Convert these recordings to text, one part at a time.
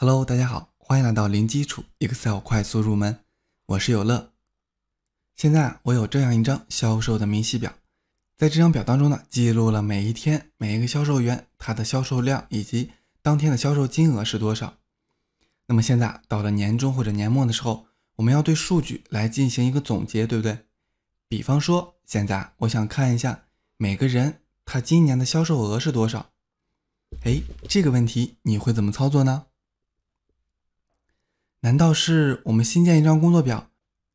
Hello，大家好，欢迎来到零基础 Excel 快速入门，我是有乐。现在啊，我有这样一张销售的明细表，在这张表当中呢，记录了每一天每一个销售员他的销售量以及当天的销售金额是多少。那么现在到了年终或者年末的时候，我们要对数据来进行一个总结，对不对？比方说，现在我想看一下每个人他今年的销售额是多少。哎，这个问题你会怎么操作呢？难道是我们新建一张工作表，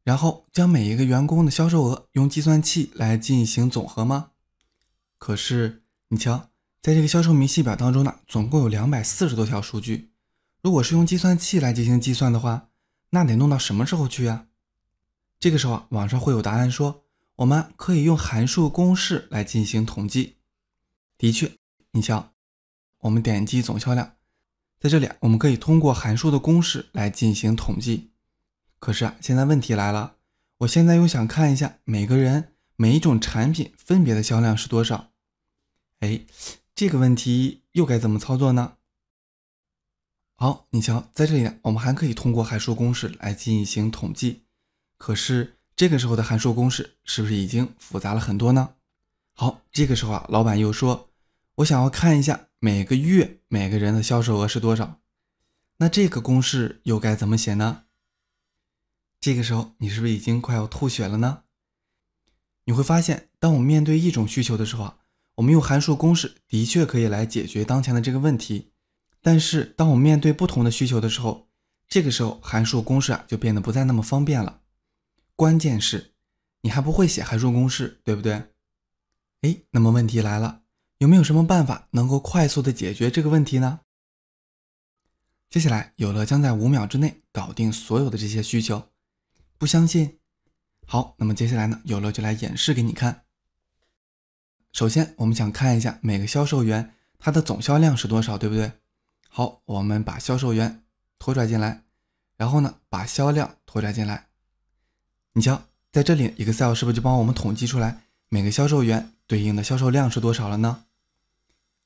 然后将每一个员工的销售额用计算器来进行总和吗？可是你瞧，在这个销售明细表当中呢，总共有两百四十多条数据，如果是用计算器来进行计算的话，那得弄到什么时候去呀？这个时候啊，网上会有答案说，我们可以用函数公式来进行统计。的确，你瞧，我们点击总销量。在这里，我们可以通过函数的公式来进行统计。可是啊，现在问题来了，我现在又想看一下每个人每一种产品分别的销量是多少。哎，这个问题又该怎么操作呢？好，你瞧，在这里呢，我们还可以通过函数公式来进行统计。可是这个时候的函数公式是不是已经复杂了很多呢？好，这个时候啊，老板又说。我想要看一下每个月每个人的销售额是多少，那这个公式又该怎么写呢？这个时候你是不是已经快要吐血了呢？你会发现，当我们面对一种需求的时候，我们用函数公式的确可以来解决当前的这个问题，但是当我们面对不同的需求的时候，这个时候函数公式啊就变得不再那么方便了。关键是你还不会写函数公式，对不对？哎，那么问题来了。有没有什么办法能够快速的解决这个问题呢？接下来有了将在五秒之内搞定所有的这些需求，不相信？好，那么接下来呢，有了就来演示给你看。首先，我们想看一下每个销售员他的总销量是多少，对不对？好，我们把销售员拖拽进来，然后呢，把销量拖拽进来。你瞧，在这里 Excel 是不是就帮我们统计出来每个销售员？对应的销售量是多少了呢？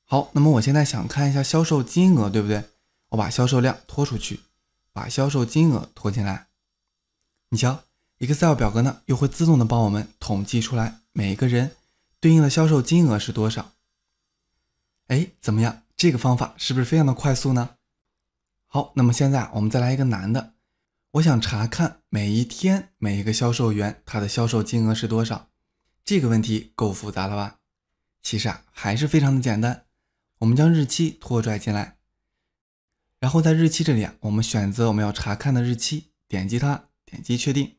好，那么我现在想看一下销售金额，对不对？我把销售量拖出去，把销售金额拖进来。你瞧，Excel 表格呢又会自动的帮我们统计出来每一个人对应的销售金额是多少。哎，怎么样？这个方法是不是非常的快速呢？好，那么现在我们再来一个难的，我想查看每一天每一个销售员他的销售金额是多少。这个问题够复杂了吧？其实啊，还是非常的简单。我们将日期拖拽进来，然后在日期这里啊，我们选择我们要查看的日期，点击它，点击确定。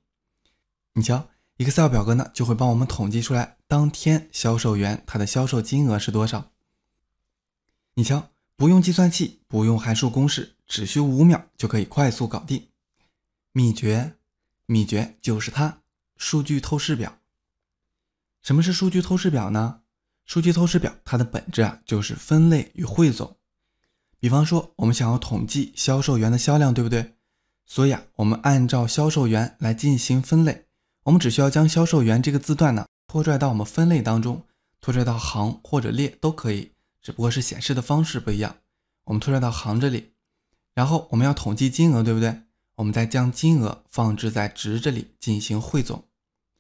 你瞧，Excel 表格呢就会帮我们统计出来当天销售员他的销售金额是多少。你瞧，不用计算器，不用函数公式，只需五秒就可以快速搞定。秘诀，秘诀就是它——数据透视表。什么是数据透视表呢？数据透视表它的本质啊，就是分类与汇总。比方说，我们想要统计销售员的销量，对不对？所以啊，我们按照销售员来进行分类。我们只需要将销售员这个字段呢拖拽到我们分类当中，拖拽到行或者列都可以，只不过是显示的方式不一样。我们拖拽到行这里，然后我们要统计金额，对不对？我们再将金额放置在值这里进行汇总。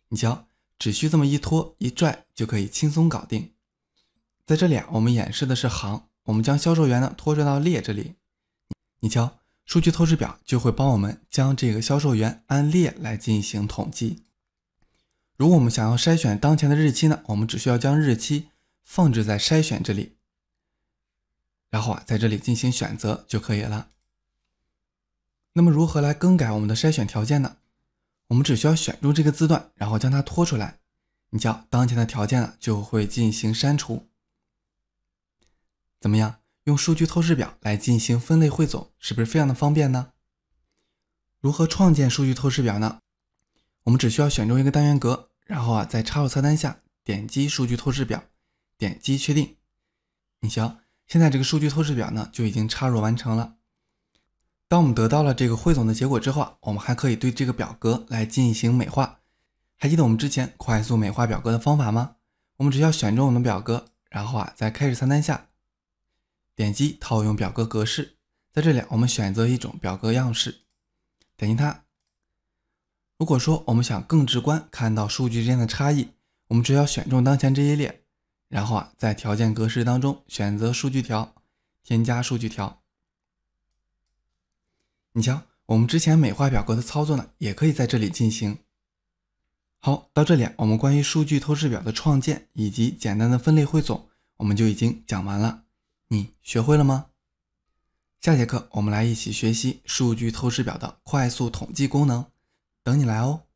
你瞧。只需这么一拖一拽就可以轻松搞定。在这里啊，我们演示的是行，我们将销售员呢拖拽到列这里，你瞧，数据透视表就会帮我们将这个销售员按列来进行统计。如果我们想要筛选当前的日期呢，我们只需要将日期放置在筛选这里，然后啊在这里进行选择就可以了。那么如何来更改我们的筛选条件呢？我们只需要选中这个字段，然后将它拖出来，你瞧，当前的条件呢就会进行删除。怎么样？用数据透视表来进行分类汇总，是不是非常的方便呢？如何创建数据透视表呢？我们只需要选中一个单元格，然后啊，在插入菜单下点击数据透视表，点击确定。你瞧，现在这个数据透视表呢就已经插入完成了。当我们得到了这个汇总的结果之后，我们还可以对这个表格来进行美化。还记得我们之前快速美化表格的方法吗？我们只要选中我们的表格，然后啊，在开始菜单下点击套用表格格式，在这里我们选择一种表格样式，点击它。如果说我们想更直观看到数据之间的差异，我们只要选中当前这一列，然后啊，在条件格式当中选择数据条，添加数据条。你瞧，我们之前美化表格的操作呢，也可以在这里进行。好，到这里，我们关于数据透视表的创建以及简单的分类汇总，我们就已经讲完了。你学会了吗？下节课我们来一起学习数据透视表的快速统计功能，等你来哦。